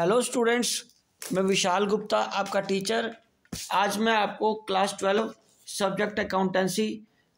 hello students मैं विशाल गुप्ता आपका teacher आज मैं आपको class twelve subject accountancy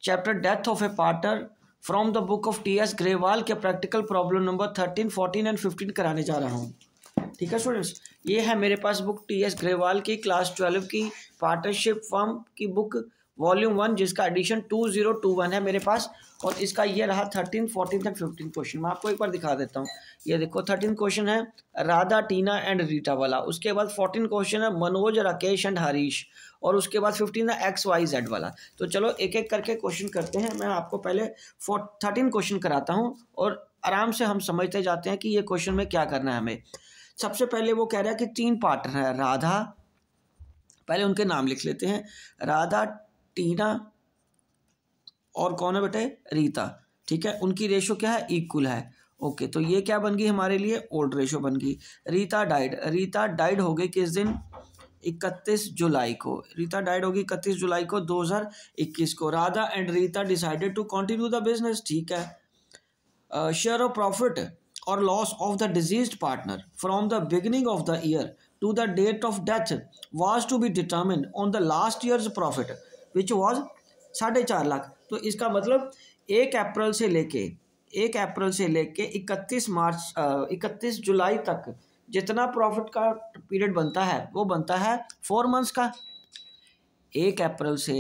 chapter death of a partner from the book of T S Grewal के practical problem number thirteen fourteen and fifteen कराने जा रहा हूँ ठीक है स्टूडेंट्स ये है मेरे पास बुक टी एस ग्रेवाल की क्लास ट्वेल्व की पार्टनरशिप फॉर्म की बुक वॉल्यूम वन जिसका edition two zero two one है मेरे पास और इसका ये रहा thirteen fourteen and fifteen question मैं आपको एक बार दिखा देता हूँ ये देखो थर्टीन क्वेश्चन है राधा टीना एंड रीटा वाला उसके बाद फोर्टीन क्वेश्चन है मनोज राकेश एंड हरीश और उसके बाद फिफ्टीन है एक्स वाई जेड वाला तो चलो एक एक करके क्वेश्चन करते हैं मैं आपको पहले फोर थर्टीन क्वेश्चन कराता हूँ और आराम से हम समझते जाते हैं कि ये क्वेश्चन में क्या करना है हमें सबसे पहले वो कह रहा है कि तीन पार्टनर है राधा पहले उनके नाम लिख लेते हैं राधा टीना और कौन है बेटे रीता ठीक है उनकी रेशो क्या है इक्वल है ओके तो ये क्या बन गई हमारे लिए ओल्ड रेशो बन गई रीता डाइड रीता डाइड हो गई किस दिन इकतीस जुलाई को रीता डाइड होगी इकतीस जुलाई को 2021 को Radha and Rita decided to continue the business ठीक है शेयर ऑफ प्रॉफिट और loss of the deceased partner from the beginning of the year to the date of death was to be determine on the last year profit which was साढ़े चार लाख तो इसका मतलब एक अप्रैल से लेके एक अप्रैल से लेके इकतीस मार्च इकतीस जुलाई तक जितना प्रॉफिट का पीरियड बनता है वो बनता है फोर मंथ्स का एक अप्रैल से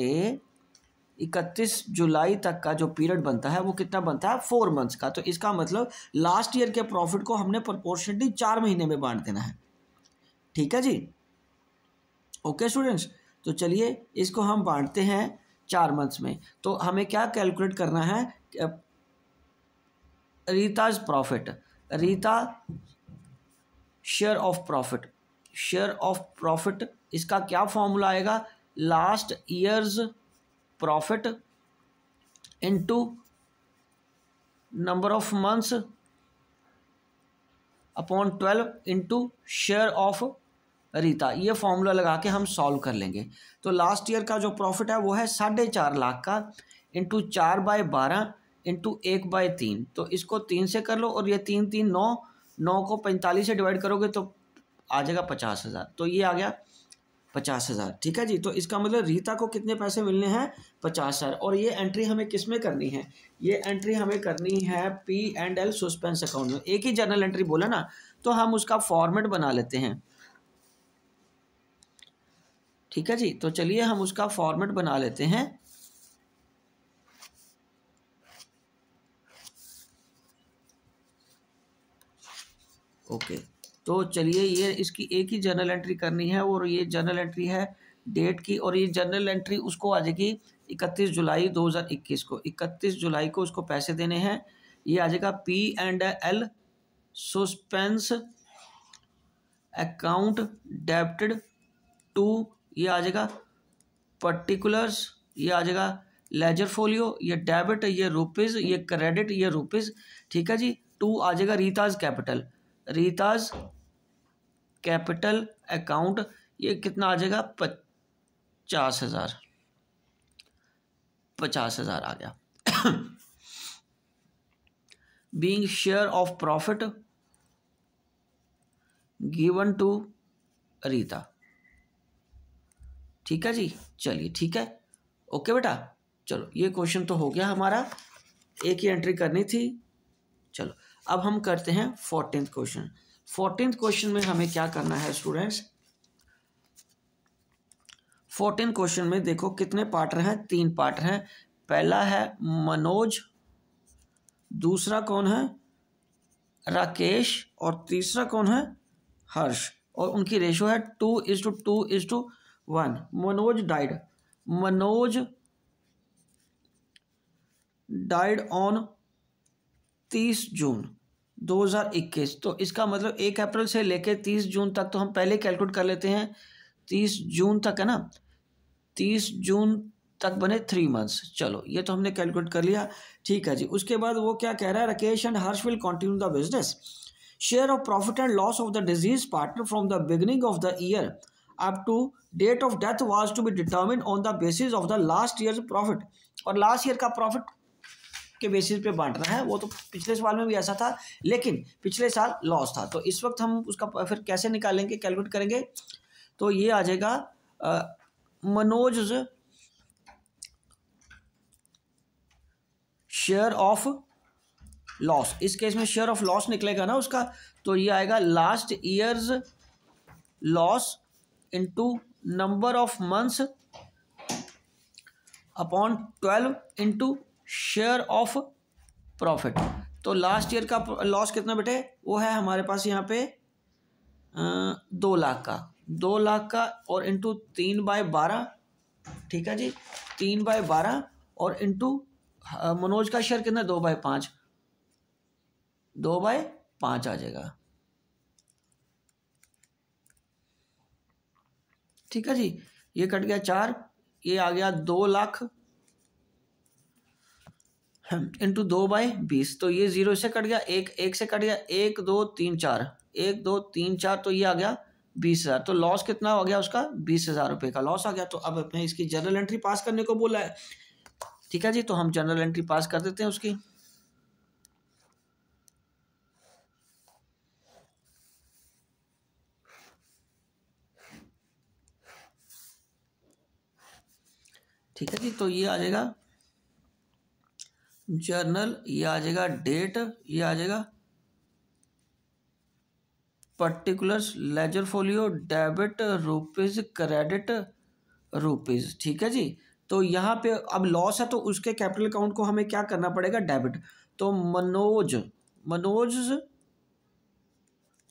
इकतीस जुलाई तक का जो पीरियड बनता है वो कितना बनता है फोर मंथ्स का तो इसका मतलब लास्ट ईयर के प्रॉफिट को हमने प्रपोर्शनली चार महीने में बांट देना है ठीक है जी ओके स्टूडेंट्स तो चलिए इसको हम बांटते हैं चार मंथ्स में तो हमें क्या कैलकुलेट करना है Rita's profit Rita share of profit share of profit इसका क्या फॉर्मूला आएगा last year's profit into number of months upon twelve into share of Rita ये फॉर्मूला लगा के हम सॉल्व कर लेंगे तो लास्ट ईयर का जो प्रॉफिट है वो है साढ़े चार लाख का इंटू चार बाय बारह इंटू एक बाय तीन तो इसको तीन से कर लो और ये तीन तीन नौ नौ को पैंतालीस से डिवाइड करोगे तो आ जाएगा पचास हज़ार तो ये आ गया पचास हज़ार ठीक है जी तो इसका मतलब रीता को कितने पैसे मिलने हैं पचास हज़ार और ये एंट्री हमें किस में करनी है ये एंट्री हमें करनी है P and L suspense account में एक ही जर्नल एंट्री बोला ना तो हम उसका फॉर्मेट बना लेते हैं ठीक है जी तो चलिए हम उसका फॉर्मेट बना लेते हैं ओके तो चलिए ये इसकी एक ही जर्नल एंट्री करनी है और ये जर्नल एंट्री है डेट की और ये जर्नल एंट्री उसको आ जाएगी इकतीस जुलाई 2021 को इकतीस जुलाई को उसको पैसे देने हैं ये आ जाएगा P and L suspense account debited to ये आ जाएगा पर्टिकुलर्स ये आ जाएगा लेजर फोलियो ये डेबिट ये रुपीज़ ये क्रेडिट ये रुपीज़ ठीक है जी टू आ जाएगा Rita's capital Rita's capital account ये कितना आ जाएगा पचास हज़ार पचास हज़ार आ गया being share of profit given to Rita ठीक है जी चलिए ठीक है ओके बेटा चलो ये क्वेश्चन तो हो गया हमारा एक ही एंट्री करनी थी चलो अब हम करते हैं फोर्टीन क्वेश्चन फोर्टीन क्वेश्चन में हमें क्या करना है स्टूडेंट्स फोर्टीन क्वेश्चन में देखो कितने पार्टर हैं तीन पार्टर हैं पहला है मनोज दूसरा कौन है राकेश और तीसरा कौन है हर्ष और उनकी रेशो है two is to two is to one Manoj died Manoj died on तीस जून 2021 तो इसका मतलब एक अप्रैल से लेकर तीस जून तक तो हम पहले कैलकुलेट कर लेते हैं तीस जून तक है ना तीस जून तक बने थ्री मंथ्स चलो ये तो हमने कैलकुलेट कर लिया ठीक है जी उसके बाद वो क्या कह रहा है Rakesh and Harsh will continue the business share of profit and loss of the deceased partner from the beginning of the year up to date of death was to be determine on the basis of the last year profit और last year का profit के basis पे बांट रहा है वो तो पिछले साल में भी ऐसा था लेकिन पिछले साल लॉस था तो इस वक्त हम उसका फिर कैसे निकालेंगे कैलकुलेट करेंगे तो ये आ जाएगा मनोज शेयर ऑफ लॉस इस केस में शेयर ऑफ लॉस निकलेगा ना उसका तो ये आएगा last year's loss into number of months upon twelve into share of profit तो लास्ट ईयर का लॉस कितना बेटे वो है हमारे पास यहाँ पे दो लाख का दो लाख का और इंटू तीन बाय बारह ठीक है जी तीन बाय बारह और इंटू मनोज का शेयर कितना दो बाय पाँच दो बाय पाँच आ जाएगा ठीक है जी ये कट गया चार ये आ गया दो लाख इंटू दो बाय बीस तो ये जीरो से कट गया एक एक से कट गया एक दो तीन चार एक दो तीन चार तो ये आ गया बीस हज़ार तो लॉस कितना हो गया उसका बीस हज़ार रुपये का लॉस आ गया तो अब अपने इसकी जनरल एंट्री पास करने को बोला है ठीक है जी तो हम जनरल एंट्री पास कर देते हैं उसकी ठीक है जी तो ये आ जाएगा जर्नल ये आ जाएगा डेट ये आ जाएगा particular ledger folio debit rupees credit rupees ठीक है जी तो यहाँ पे अब लॉस है तो उसके कैपिटल अकाउंट को हमें क्या करना पड़ेगा डेबिट तो मनोज मनोज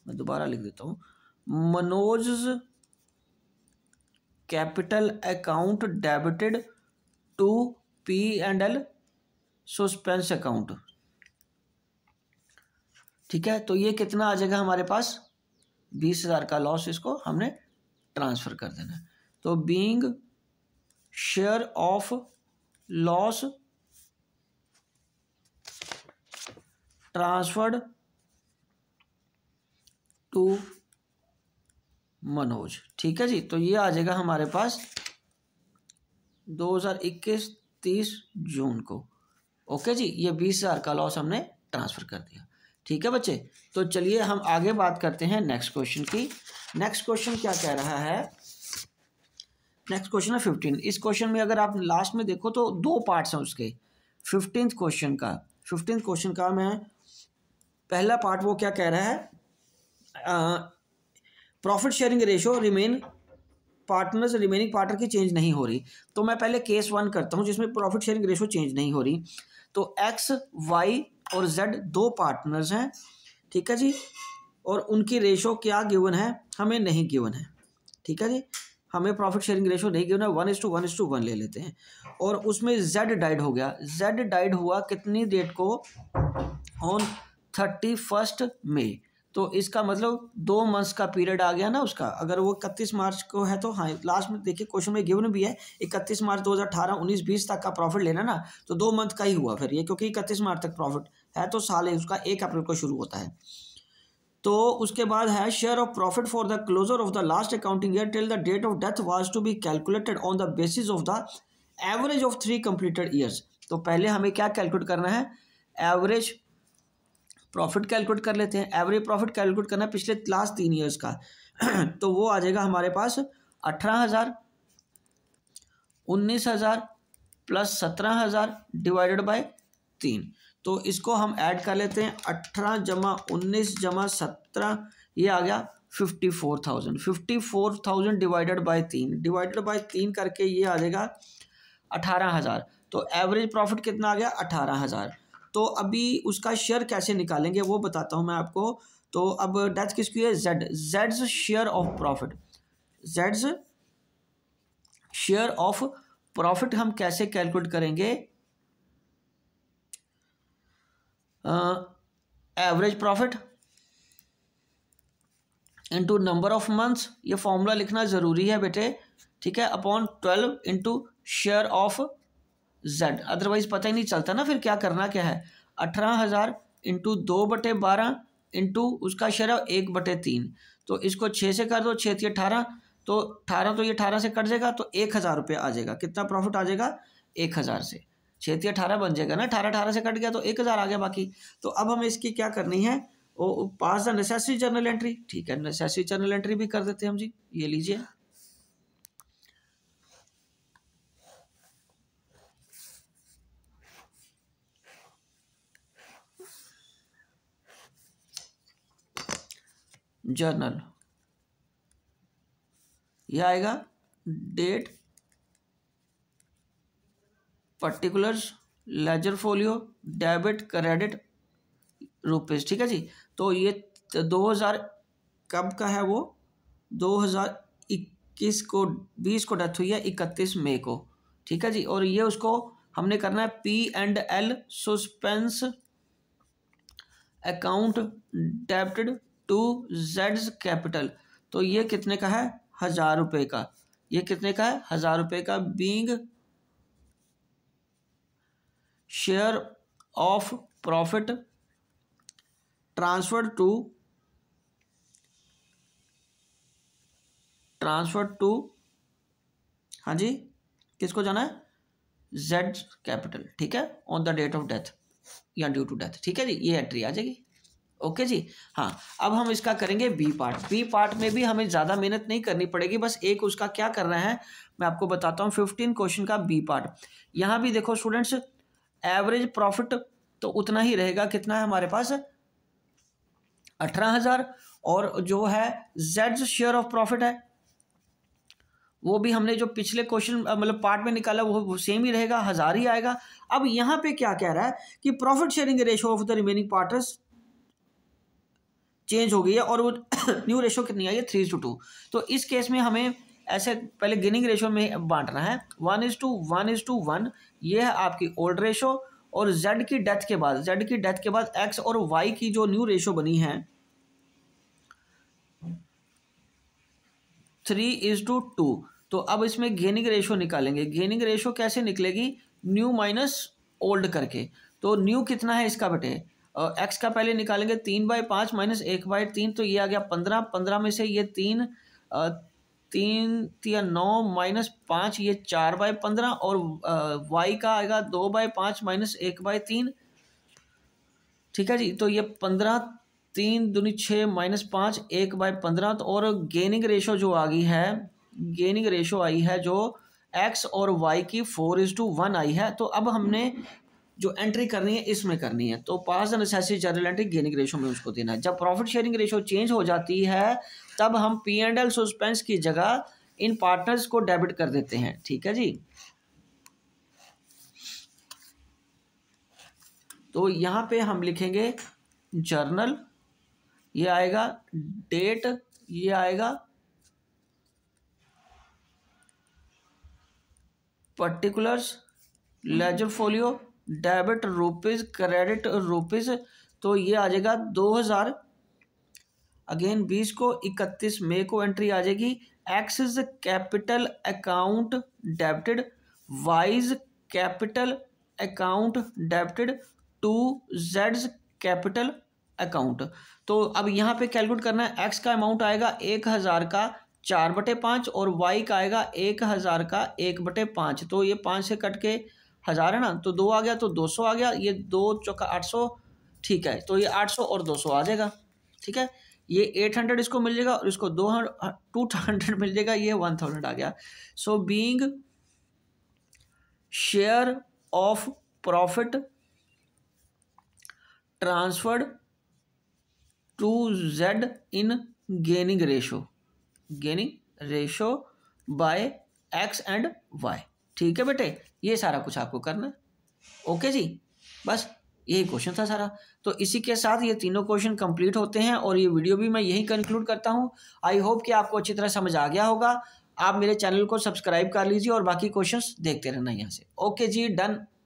मैं दोबारा लिख देता हूँ Manoj capital account debited to P and L suspense account ठीक है तो ये कितना आ जाएगा हमारे पास बीस हज़ार का लॉस इसको हमने ट्रांसफ़र कर देना है तो being share of loss transferred to Manoj ठीक है जी तो ये आ जाएगा हमारे पास 2021 30 जून को ओके जी ये बीस हज़ार का लॉस हमने ट्रांसफ़र कर दिया ठीक है बच्चे तो चलिए हम आगे बात करते हैं नेक्स्ट क्वेश्चन की नेक्स्ट क्वेश्चन क्या कह रहा है नेक्स्ट क्वेश्चन है फिफ्टीन इस क्वेश्चन में अगर आप लास्ट में देखो तो दो पार्ट्स हैं उसके फिफ्टीन क्वेश्चन का फिफ्टीन क्वेश्चन का मैं पहला पार्ट वो क्या कह रहा है profit sharing ratio remain partners remaining partner की चेंज नहीं हो रही तो मैं पहले केस वन करता हूँ जिसमें प्रॉफिट शेयरिंग रेशो चेंज नहीं हो रही तो एक्स वाई और जेड दो पार्टनर्स हैं ठीक है जी और उनकी रेशो क्या गिवन है हमें नहीं गिवन है ठीक है जी हमें प्रॉफिट शेयरिंग रेशो नहीं गिवन है one is to one is to one ले लेते हैं और उसमें जेड डाइड हो गया जेड डाइड हुआ कितनी डेट को ऑन थर्टी फर्स्ट मई तो इसका मतलब दो मंथ्स का पीरियड आ गया ना उसका अगर वो इकतीस मार्च को है तो हाँ लास्ट में देखिए क्वेश्चन में गिवन भी है इकतीस मार्च 2018 उन्नीस बीस तक का प्रॉफिट लेना ना तो दो मंथ का ही हुआ फिर ये क्योंकि इकतीस मार्च तक प्रॉफिट है तो साल है उसका एक अप्रैल को शुरू होता है तो उसके बाद है share of profit for the closure of the last accounting year till the date of death was to be calculated on the basis of the average of three completed years तो पहले हमें क्या कैलकुलेट करना है average profit calculate कर लेते हैं average profit calculate करना है पिछले लास्ट तीन ईयर्स का तो वो आ जाएगा हमारे पास अठारह हज़ार उन्नीस हज़ार प्लस सत्रह हज़ार डिवाइडेड बाय तीन तो इसको हम ऐड कर लेते हैं अठारह जमा उन्नीस जमा सत्रह ये आ गया fifty four thousand fifty four thousand divided by तीन डिवाइडेड बाई तीन करके ये आ जाएगा अठारह हज़ार तो एवरेज प्रॉफिट कितना आ गया अठारह हज़ार तो अभी उसका शेयर कैसे निकालेंगे वो बताता हूँ मैं आपको तो अब डेथ किसकी है Z Jades share of profit Jades share of profit हम कैसे कैलकुलेट करेंगे average profit into number of months ये फॉर्मूला लिखना ज़रूरी है बेटे ठीक है upon twelve into share of Z otherwise पता ही नहीं चलता ना फिर क्या करना क्या है अठारह हज़ार इंटू दो बटे बारह इंटू उसका शेयर एक बटे तीन तो इसको छः से कर दो छः थी अठारह तो अठारह तो ये अठारह से कट जाएगा तो एक हज़ार रुपये आ जाएगा कितना प्रॉफिट आ जाएगा एक हज़ार से छः थी अठारह बन जाएगा ना अठारह अठारह से कट गया तो एक हज़ार आ गया बाकी तो अब हमें इसकी क्या करनी है वो pass the necessary journal entry ठीक है नेसेसरी जर्नल एंट्री भी कर देते हैं हम जी ये लीजिए जर्नल यह आएगा date particulars ledger folio debit credit rupees ठीक है जी तो ये दो हजार कब का है वो दो हजार इक्कीस को बीस को डेथ हुई है इकतीस मई को ठीक है जी और ये उसको हमने करना है P and L suspense account debited to जेड्स कैपिटल तो ये कितने का है हज़ार रुपए का ये कितने का है हज़ार रुपए का being share of profit transfer to transfer to हाँ जी किसको जाना है जेड कैपिटल ठीक है on the date of death या ड्यू टू डेथ ठीक है जी ये एंट्री आ जाएगी ओके जी हाँ अब हम इसका करेंगे बी पार्ट बी पार्ट में भी हमें ज़्यादा मेहनत नहीं करनी पड़ेगी बस एक उसका क्या करना है मैं आपको बताता हूँ फिफ्टीन क्वेश्चन का बी पार्ट यहाँ भी देखो स्टूडेंट्स एवरेज प्रॉफिट तो उतना ही रहेगा कितना है हमारे पास अठारह हज़ार और जो है जेड शेयर ऑफ प्रॉफिट है वो भी हमने जो पिछले क्वेश्चन मतलब पार्ट में निकाला वो सेम ही रहेगा हज़ार ही आएगा अब यहाँ पे क्या कह रहा है कि profit sharing ratio of the remaining partners change हो गई है और वो न्यू रेशो कितनी आई है थ्री टू टू तो इस केस में हमें ऐसे पहले गिनिंग रेशो में बांटना है one is to one is to one ये है आपकी ओल्ड रेशो और जेड की डेथ के बाद जेड की डेथ के बाद एक्स और वाई की जो न्यू रेशो बनी है थ्री इज टू टू तो अब इसमें गेनिंग रेशो निकालेंगे गेनिंग रेशो कैसे निकलेगी न्यू माइनस ओल्ड करके तो न्यू कितना है इसका बेटे एक्स का पहले निकालेंगे तीन बाई पाँच माइनस एक बाई तीन तो ये आ गया पंद्रह पंद्रह में से ये तीन तीन या नौ माइनस पाँच ये चार बाय पंद्रह और वाई का आएगा दो बाय पाँच माइनस एक बाय तीन ठीक है जी तो ये पंद्रह तीन दूनी छः माइनस पाँच एक बाय पंद्रह तो और गेनिंग रेशो जो आ गई है गेनिंग रेशो आई है जो एक्स और वाई की फोर इज टू वन आई है तो अब हमने जो एंट्री करनी है इसमें करनी है तो pass the necessary journal entry gaining ratio में उसको देना है जब प्रॉफिट शेयरिंग रेशो चेंज हो जाती है तब हम पी एंड एल सस्पेंस की जगह इन पार्टनर्स को डेबिट कर देते हैं ठीक है जी तो यहां पे हम लिखेंगे जर्नल ये आएगा डेट ये आएगा particulars ledger folio debit rupees credit rupees तो ये आ जाएगा दो हज़ार अगेन बीस को इकतीस मई को एंट्री आ जाएगी X's capital account debited Y's capital account debited to जेड्स कैपिटल अकाउंट तो अब यहाँ पे कैलकुलेट करना है एक्स का अमाउंट आएगा एक हज़ार का चार बटे पाँच और वाई का आएगा एक हज़ार का एक बटे पाँच तो ये पाँच से कट के हज़ार है ना तो दो आ गया तो दो सौ आ गया ये दो चौका आठ सौ ठीक है तो ये आठ सौ और दो सौ आ जाएगा ठीक है ये एट हंड्रेड इसको मिल जाएगा और इसको दो टू हंड्रेड मिल जाएगा ये वन थाउजेंड आ गया so being share of profit transferred to Z in gaining ratio gaining ratio by X and Y ठीक है बेटे ये सारा कुछ आपको करना है ओके जी बस यही क्वेश्चन था सारा तो इसी के साथ ये तीनों क्वेश्चन कंप्लीट होते हैं और ये वीडियो भी मैं यही कंक्लूड करता हूँ आई होप कि आपको अच्छी तरह समझ आ गया होगा आप मेरे चैनल को सब्सक्राइब कर लीजिए और बाकी क्वेश्चंस देखते रहना यहाँ से ओके जी डन